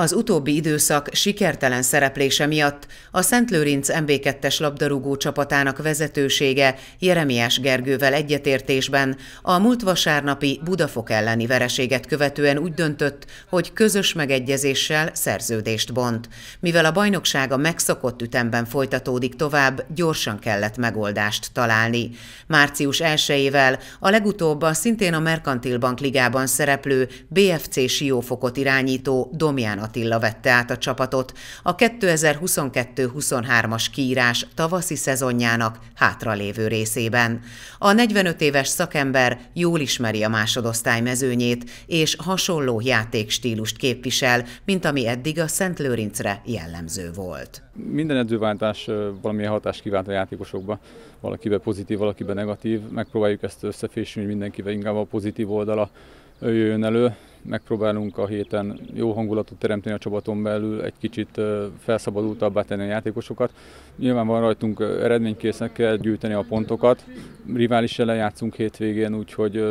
Az utóbbi időszak sikertelen szereplése miatt a Szentlőrinc MB2-es labdarúgó csapatának vezetősége Jeremiás Gergővel egyetértésben a múlt vasárnapi Budafok elleni vereséget követően úgy döntött, hogy közös megegyezéssel szerződést bont. Mivel a bajnokság a megszokott ütemben folytatódik tovább, gyorsan kellett megoldást találni. Március 1-ével a legutóbb a szintén a Mercantil Bank ligában szereplő BFC Siófokot irányító Domján Attila vette át a csapatot a 2022-23-as kiírás tavaszi szezonjának hátralévő részében. A 45 éves szakember jól ismeri a másodosztály mezőnyét, és hasonló játékstílust képvisel, mint ami eddig a Szent Lőrincre jellemző volt. Minden edzőváltás valamilyen hatást kívánt a játékosokba, valakibe pozitív, valakibe negatív. Megpróbáljuk ezt összefésülni, hogy mindenkivel inkább a pozitív oldala jöjjön elő megpróbálunk a héten jó hangulatot teremteni a csapaton belül, egy kicsit felszabadultabbá tenni a játékosokat. Nyilván van rajtunk eredménykésznek kell gyűjteni a pontokat, rivális ellen játszunk hétvégén, úgyhogy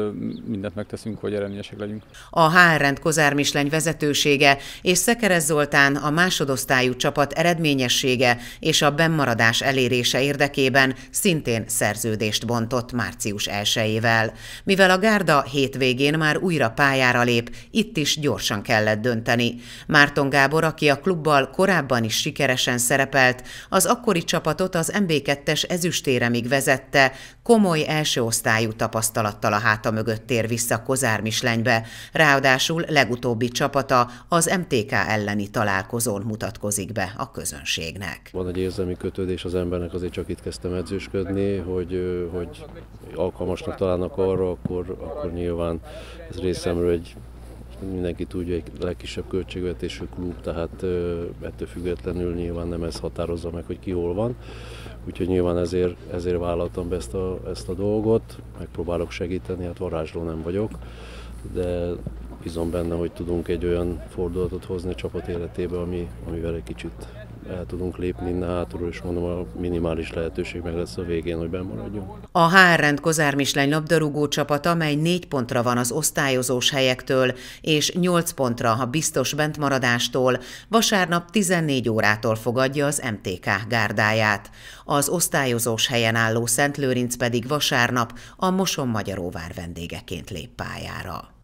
mindent megteszünk, hogy eredményesek legyünk. A Hárrend Kozár Misleny vezetősége és Szekeres Zoltán a másodosztályú csapat eredményessége és a bennmaradás elérése érdekében szintén szerződést bontott március 1 -ével. Mivel a Gárda hétvégén már újra pályára lép, itt is gyorsan kellett dönteni. Márton Gábor, aki a klubbal korábban is sikeresen szerepelt, az akkori csapatot az MB2-es ezüstéremig vezette, komoly első osztályú tapasztalattal a háta mögött tér vissza Kozár Mislenybe, ráadásul legutóbbi csapata az MTK elleni találkozón mutatkozik be a közönségnek. Van egy érzelmi kötődés az embernek, azért csak itt kezdtem edzősködni, hogy, hogy alkalmasnak találnak arra, akkor, akkor nyilván ez részemről egy mindenki tudja, egy legkisebb költségvetésű klub, tehát ettől függetlenül nyilván nem ez határozza meg, hogy ki hol van. Úgyhogy nyilván ezért, ezért vállaltam be ezt a, ezt a dolgot, megpróbálok segíteni, hát varázsló nem vagyok, de bízom benne, hogy tudunk egy olyan fordulatot hozni a csapat életébe, ami, amivel egy kicsit el tudunk lépni hátulról, és mondom, a minimális lehetőség meg lesz a végén, hogy bemaradjunk. A HR-rend Kozár Mislány labdarúgó csapat, amely négy pontra van az osztályozós helyektől, és nyolc pontra a biztos bentmaradástól, vasárnap 14 órától fogadja az MTK gárdáját. Az osztályozós helyen álló Szent Lőrinc pedig vasárnap a Moson Magyaróvár vendégeként lép pályára.